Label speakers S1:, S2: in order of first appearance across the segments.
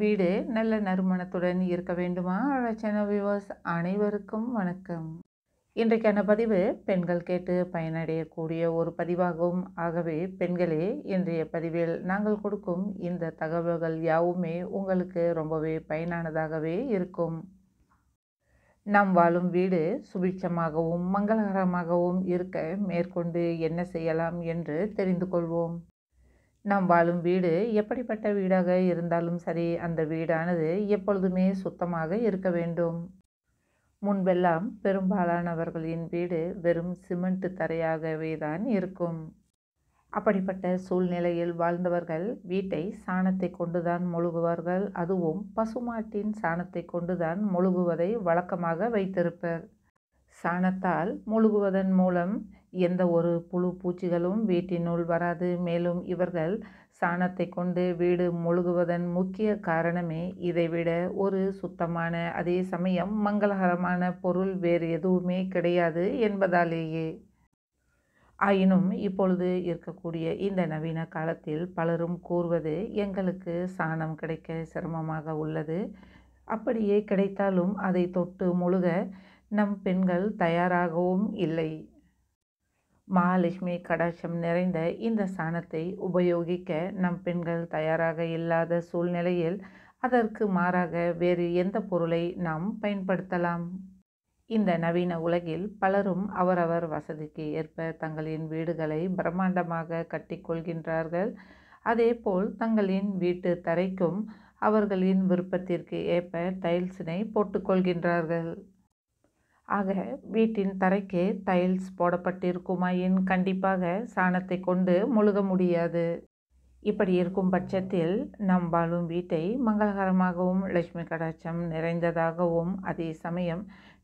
S1: வீடு நல்ல நறுமணத்துடன் இருக்க வேண்டுமா அழச்சன விவாஸ் அனைவருக்கும் வணக்கம் இன்றைக்கான பதிவு பெண்கள் கேட்டு பயனடையக்கூடிய ஒரு பதிவாகவும் ஆகவே பெண்களே இன்றைய பதிவில் நாங்கள் கொடுக்கும் இந்த தகவல்கள் யாவுமே உங்களுக்கு ரொம்பவே பயனானதாகவே இருக்கும் நாம் வாழும் வீடு சுபிட்சமாகவும் மங்களகரமாகவும் இருக்க மேற்கொண்டு என்ன செய்யலாம் என்று தெரிந்து கொள்வோம் நாம் வாழும் வீடு எப்படிப்பட்ட வீடாக இருந்தாலும் சரி அந்த வீடானது எப்பொழுதுமே சுத்தமாக இருக்க வேண்டும் முன்பெல்லாம் பெரும்பாலானவர்களின் வீடு வெறும் சிமெண்ட் தரையாகவே தான் இருக்கும் அப்படிப்பட்ட சூழ்நிலையில் வாழ்ந்தவர்கள் வீட்டை சாணத்தை கொண்டுதான் மொழுகுவார்கள் அதுவும் பசுமாட்டின் சாணத்தை கொண்டுதான் மொழுகுவதை வழக்கமாக வைத்திருப்பர் சாணத்தால் மொழுகுவதன் மூலம் எந்த ஒரு புழு பூச்சிகளும் வீட்டினுள் வராது மேலும் இவர்கள் சாணத்தை கொண்டு வீடு முழுகுவதன் முக்கிய காரணமே இதைவிட ஒரு சுத்தமான அதே சமயம் மங்களகரமான பொருள் வேறு எதுவுமே கிடையாது என்பதாலேயே ஆயினும் இப்பொழுது இருக்கக்கூடிய இந்த நவீன காலத்தில் பலரும் கூறுவது எங்களுக்கு சாணம் கிடைக்க சிரமமாக உள்ளது அப்படியே கிடைத்தாலும் அதை தொட்டு முழுக நம் பெண்கள் தயாராகவும் இல்லை மகாலட்சுமி கடாட்சம் நிறைந்த இந்த சாணத்தை உபயோகிக்க நம் பெண்கள் தயாராக இல்லாத சூழ்நிலையில் அதற்கு மாறாக வேறு எந்த பொருளை நாம் பயன்படுத்தலாம் இந்த நவீன உலகில் பலரும் அவரவர் வசதிக்கு ஏற்ப தங்களின் வீடுகளை பிரம்மாண்டமாக கட்டிக்கொள்கின்றார்கள் அதேபோல் தங்களின் வீட்டு தரைக்கும் அவர்களின் விருப்பத்திற்கு ஏற்ப டைல்ஸினை போட்டுக்கொள்கின்றார்கள் ஆக வீட்டின் தரைக்கு டைல்ஸ் போடப்பட்டிருக்குமாயின் கண்டிப்பாக சாணத்தை கொண்டு முழுக முடியாது இப்படி இருக்கும் பட்சத்தில் நாம் வாழும் வீட்டை மங்களகரமாகவும் லட்சுமி கடாட்சம் நிறைந்ததாகவும் அதே சமயம்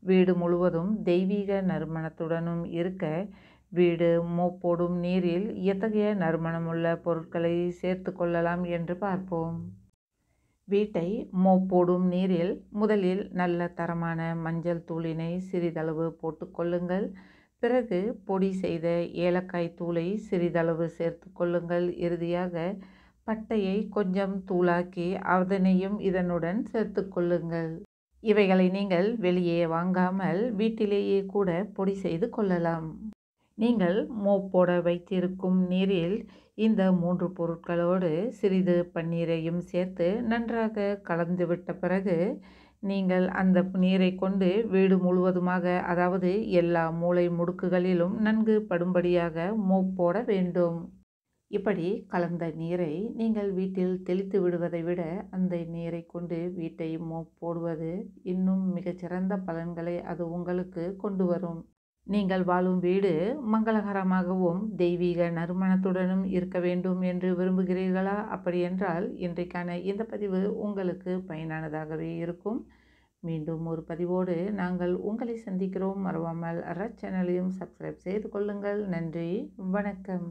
S1: வீடு முழுவதும் தெய்வீக நறுமணத்துடனும் இருக்க வீடு மோப்போடும் நீரில் எத்தகைய நறுமணமுள்ள பொருட்களை சேர்த்து கொள்ளலாம் என்று பார்ப்போம் வீட்டை மோப்போடும் நீரில் முதலில் நல்ல தரமான மஞ்சள் தூளினை சிறிதளவு போட்டுக்கொள்ளுங்கள் பிறகு பொடி செய்த ஏலக்காய் தூளை சிறிதளவு சேர்த்து கொள்ளுங்கள் இறுதியாக பட்டையை கொஞ்சம் தூளாக்கி அதனையும் இதனுடன் சேர்த்து கொள்ளுங்கள்
S2: இவைகளை நீங்கள்
S1: வெளியே வாங்காமல் வீட்டிலேயே கூட பொடி செய்து கொள்ளலாம் நீங்கள் மோப்போட வைத்திருக்கும் நீரில் இந்த மூன்று பொருட்களோடு சிறிது பன்னீரையும் சேர்த்து நன்றாக கலந்துவிட்ட பிறகு நீங்கள் அந்த நீரை கொண்டு வீடு முழுவதுமாக அதாவது எல்லா மூளை முடுக்குகளிலும் நன்கு படும்படியாக மோப் போட வேண்டும் இப்படி கலந்த நீரை நீங்கள் வீட்டில் தெளித்து விடுவதை விட அந்த நீரை கொண்டு வீட்டை மோப் போடுவது இன்னும் மிகச்சிறந்த பலன்களை அது உங்களுக்கு கொண்டு வரும் நீங்கள் வாழும் வீடு மங்களகரமாகவும் தெய்வீக நறுமணத்துடனும் இருக்க வேண்டும் என்று விரும்புகிறீர்களா அப்படியென்றால் இன்றைக்கான இந்த பதிவு உங்களுக்கு பயனானதாகவே இருக்கும் மீண்டும் ஒரு பதிவோடு நாங்கள் உங்களை சந்திக்கிறோம் மறவாமல் அற சேனலையும் சப்ஸ்கிரைப் செய்து கொள்ளுங்கள் நன்றி வணக்கம்